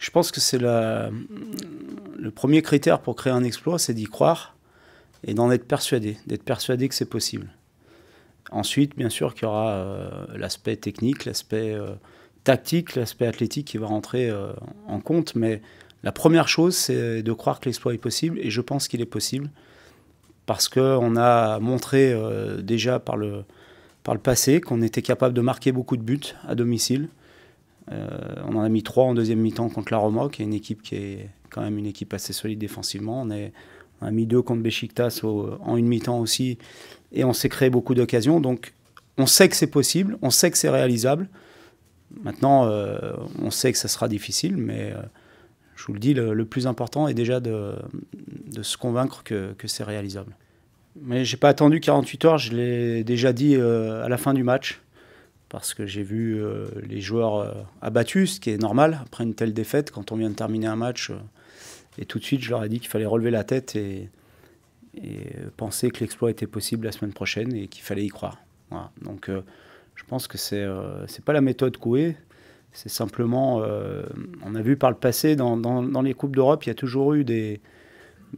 Je pense que c'est le premier critère pour créer un exploit, c'est d'y croire et d'en être persuadé, d'être persuadé que c'est possible. Ensuite, bien sûr qu'il y aura euh, l'aspect technique, l'aspect euh, tactique, l'aspect athlétique qui va rentrer euh, en compte, mais la première chose, c'est de croire que l'exploit est possible, et je pense qu'il est possible, parce qu'on a montré déjà par le, par le passé qu'on était capable de marquer beaucoup de buts à domicile, euh, on en a mis trois en deuxième mi-temps contre la Roma, qui est une équipe qui est quand même une équipe assez solide défensivement. On, est, a mis deux contre Besiktas en une mi-temps aussi, et on s'est créé beaucoup d'occasions. Donc on sait que c'est possible, on sait que c'est réalisable. Maintenant, euh, on sait que ça sera difficile, mais euh, je vous le dis, le, plus important est déjà de, se convaincre que, c'est réalisable. Mais j'ai pas attendu 48 heures, je l'ai déjà dit à la fin du match parce que j'ai vu euh, les joueurs euh, abattus, ce qui est normal après une telle défaite, quand on vient de terminer un match. Euh, et tout de suite, je leur ai dit qu'il fallait relever la tête et, penser que l'exploit était possible la semaine prochaine et qu'il fallait y croire. Donc, je pense que c'est n'est pas la méthode Coué. C'est simplement, on a vu par le passé, dans, dans, dans les Coupes d'Europe, il y a toujours eu des,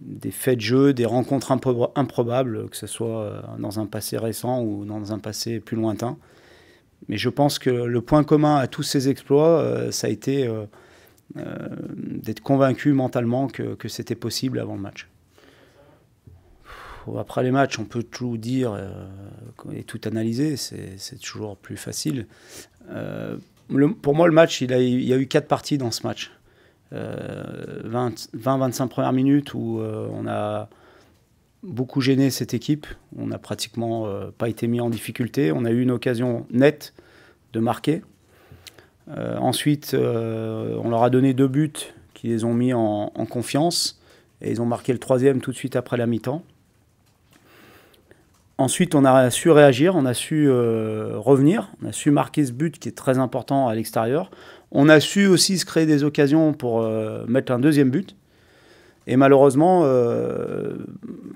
des faits de jeu, des rencontres improbables, que ce soit dans un passé récent ou dans un passé plus lointain. Mais je pense que le point commun à tous ces exploits, euh, ça a été euh, euh, d'être convaincu mentalement que, c'était possible avant le match. après les matchs, on peut tout dire et tout analyser, c'est toujours plus facile. pour moi, le match, il, a, il, y a eu quatre parties dans ce match. 20-25 premières minutes où on a beaucoup gêné cette équipe. On n'a pratiquement euh, pas été mis en difficulté. On a eu une occasion nette de marquer. Euh, ensuite, euh, on leur a donné deux buts qui les ont mis en, confiance. Et ils ont marqué le troisième tout de suite après la mi-temps. Ensuite, on a su réagir, on a su revenir, on a su marquer ce but qui est très important à l'extérieur. On a su aussi se créer des occasions pour mettre un deuxième but. Et malheureusement, euh,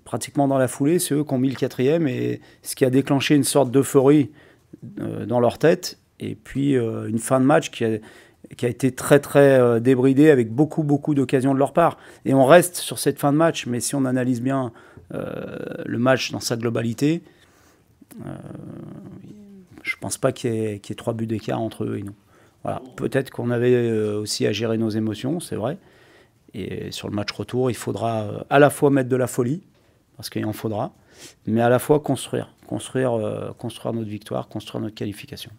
pratiquement dans la foulée, c'est eux qui ont mis le quatrième, et ce qui a déclenché une sorte d'euphorie euh, dans leur tête. Et puis euh, une fin de match qui a, qui a été très très débridée, avec beaucoup beaucoup d'occasions de leur part. Et on reste sur cette fin de match, mais si on analyse bien le match dans sa globalité, je pense pas qu'il y, y, ait trois buts d'écart entre eux et nous. Voilà. Peut-être qu'on avait aussi à gérer nos émotions, c'est vrai. Et sur le match retour, il faudra euh, à la fois mettre de la folie, parce qu'il en faudra, mais à la fois construire, construire, euh, construire notre victoire, construire notre qualification.